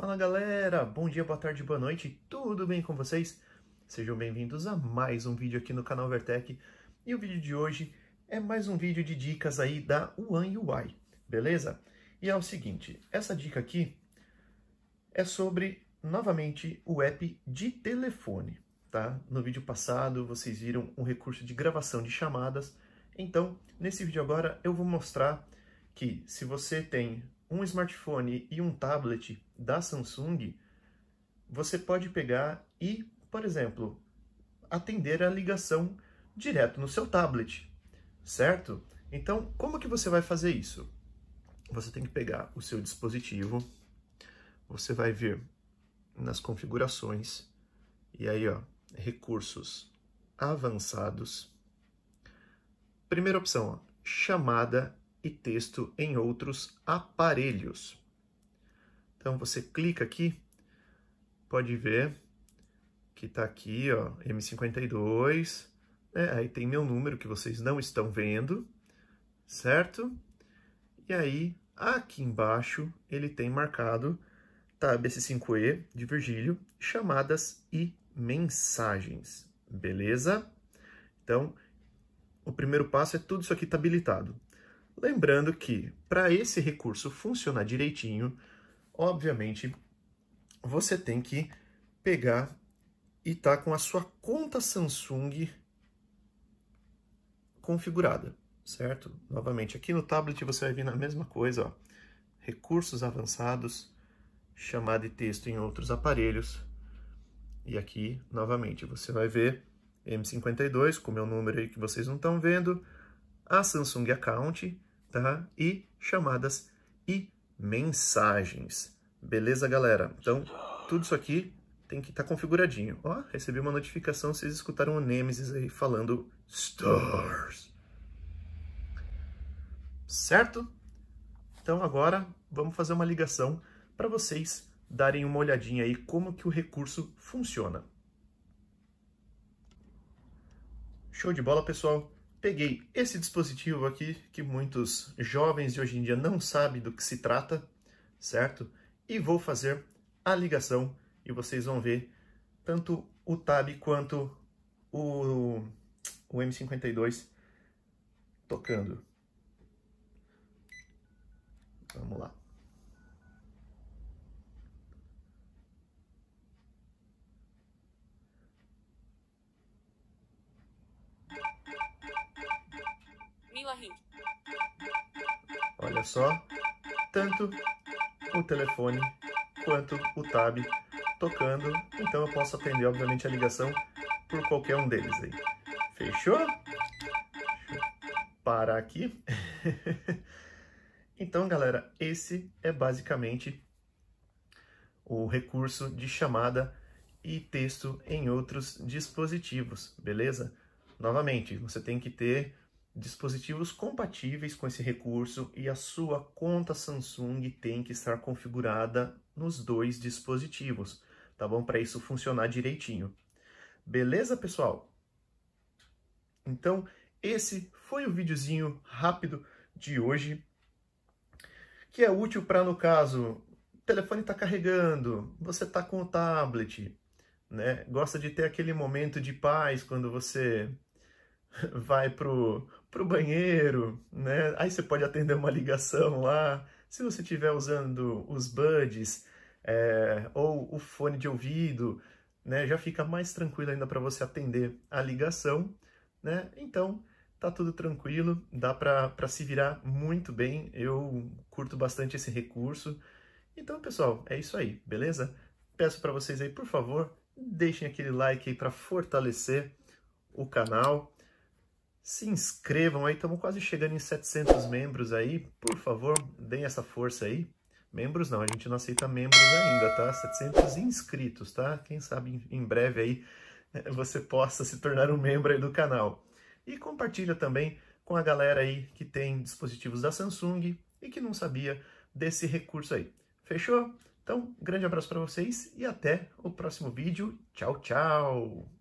Fala galera, bom dia, boa tarde, boa noite, tudo bem com vocês? Sejam bem-vindos a mais um vídeo aqui no canal Vertec e o vídeo de hoje é mais um vídeo de dicas aí da One UI, beleza? E é o seguinte, essa dica aqui é sobre, novamente, o app de telefone, tá? No vídeo passado vocês viram um recurso de gravação de chamadas, então nesse vídeo agora eu vou mostrar que se você tem um smartphone e um tablet da Samsung, você pode pegar e, por exemplo, atender a ligação direto no seu tablet, certo? Então, como que você vai fazer isso? Você tem que pegar o seu dispositivo, você vai vir nas configurações e aí, ó, recursos avançados. Primeira opção, ó, chamada e texto em outros aparelhos. Então você clica aqui, pode ver que está aqui, ó, M52, né? aí tem meu número que vocês não estão vendo, certo? E aí, aqui embaixo, ele tem marcado tab S5E de Virgílio, chamadas e mensagens, beleza? Então, o primeiro passo é tudo isso aqui está habilitado. Lembrando que, para esse recurso funcionar direitinho, obviamente, você tem que pegar e estar tá com a sua conta Samsung configurada, certo? Novamente, aqui no tablet você vai vir na mesma coisa, ó. recursos avançados, chamada e texto em outros aparelhos, e aqui, novamente, você vai ver M52, como é o número aí que vocês não estão vendo, a Samsung Account, tá? E chamadas e mensagens. Beleza, galera? Então, tudo isso aqui tem que estar tá configuradinho. Ó, recebi uma notificação, vocês escutaram o Nemesis aí falando Stars. Certo? Então agora vamos fazer uma ligação para vocês darem uma olhadinha aí como que o recurso funciona. Show de bola, pessoal! peguei esse dispositivo aqui, que muitos jovens de hoje em dia não sabem do que se trata, certo? E vou fazer a ligação e vocês vão ver tanto o Tab quanto o, o M52 tocando. Vamos lá. Olha só, tanto o telefone quanto o tab tocando, então eu posso atender, obviamente, a ligação por qualquer um deles aí. Fechou? parar aqui. então, galera, esse é basicamente o recurso de chamada e texto em outros dispositivos, beleza? Novamente, você tem que ter dispositivos compatíveis com esse recurso e a sua conta Samsung tem que estar configurada nos dois dispositivos, tá bom? Para isso funcionar direitinho. Beleza, pessoal? Então, esse foi o videozinho rápido de hoje, que é útil para, no caso, o telefone está carregando, você está com o tablet, né? Gosta de ter aquele momento de paz quando você vai pro para o banheiro, né? Aí você pode atender uma ligação lá. Se você estiver usando os buds é, ou o fone de ouvido, né? Já fica mais tranquilo ainda para você atender a ligação, né? Então tá tudo tranquilo, dá para se virar muito bem. Eu curto bastante esse recurso. Então, pessoal, é isso aí, beleza? Peço para vocês aí, por favor, deixem aquele like aí para fortalecer o canal se inscrevam aí, estamos quase chegando em 700 membros aí, por favor, deem essa força aí. Membros não, a gente não aceita membros ainda, tá? 700 inscritos, tá? Quem sabe em breve aí eh, você possa se tornar um membro aí do canal. E compartilha também com a galera aí que tem dispositivos da Samsung e que não sabia desse recurso aí. Fechou? Então, grande abraço para vocês e até o próximo vídeo. Tchau, tchau!